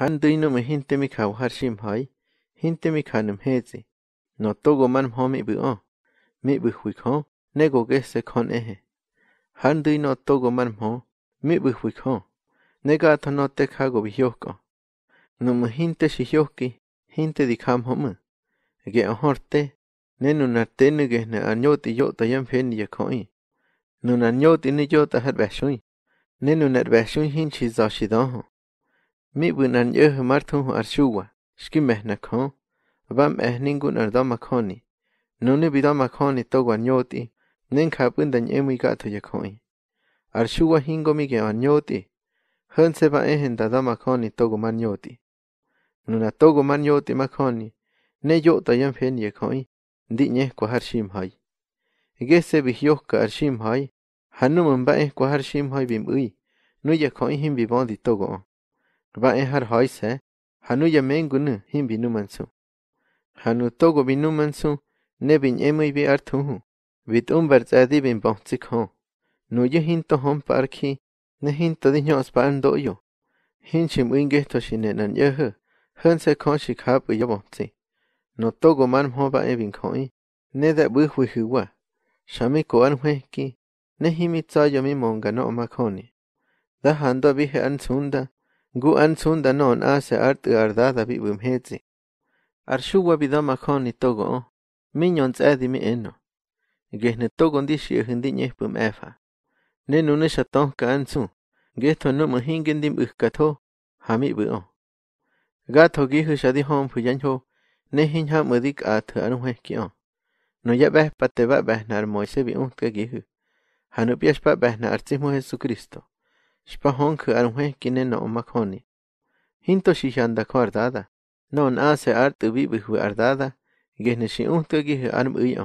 ہن دینم مہین تمکھا ہرسیم بھائی ہن تمکھا نمح سے نو تو گمان ہوں مت بھی نگو گیسے کھون ہن دین تو گمان ہوں مت بھی نگا اتھن کھا گوبھی مہین تک ہن تی کھام ہمیں گے ہرتے نین نو نر تین گے نوتم فینجوئی نونا نوت انجو تحت بیسوئیں نیند بے سو ہن سیدا ہوں Mi'win an yeh marthu arshuwa, shkimeh nakho, vam eh ningun ardama khoni, nuni bidama khoni togo anyoti, nen khapun dan emi gato yakoi. Arshuwa hingo mige anyoti, hön seba ehen dadama khoni togo manyoti. Nuna togo manyoti makhoni, ne yota yan fen yakoi, di nyeh kwa harshim hai. Gese bihyohka arshim hai, hanumun ba eh kwa harshim hai bim ui, nu yakoi him bibondi togo on và va en har hoise hanu yamen gun him binumansu hanu togo binumansu ne bin em emui bi arthu vit um bertsadi bin bontsik ho nu ye hin to hom parki ne hin to di nyos pan do yo hin chim inge to shi shine nan ye he hen se kon shi khap yo bontsi no go man ho ba e bin khoi ne da bu hu hu wa shami ko an hwe ki ne himi tsa yo mi monga no ma khoni da hando bi he an sunda گو ان سون دنا ان آس ارت اردا دبی بیم آرشو ارشو و بیدا مکان نی توگو آن مینیان چه دی اینو گه نی توگون دی شیه هندی نیه بیم ایفا نی نونه شتان که ان گه تو نو مهینگن دیم اخکتو همی بی آن گا تو گی هو شدی هم پیجن نه نی هین هم مدیک آتو انو هی کی آن نو یه بح پتبه بح نر مویسه بی اونت که گی هو هنو پیش پا بح نر چیمو Xpajonjë arujejki neno omakjoni. Into xiyandakjo ardada. Non ase artibibijwe ardada. Guejne xiujteki arm'iyo.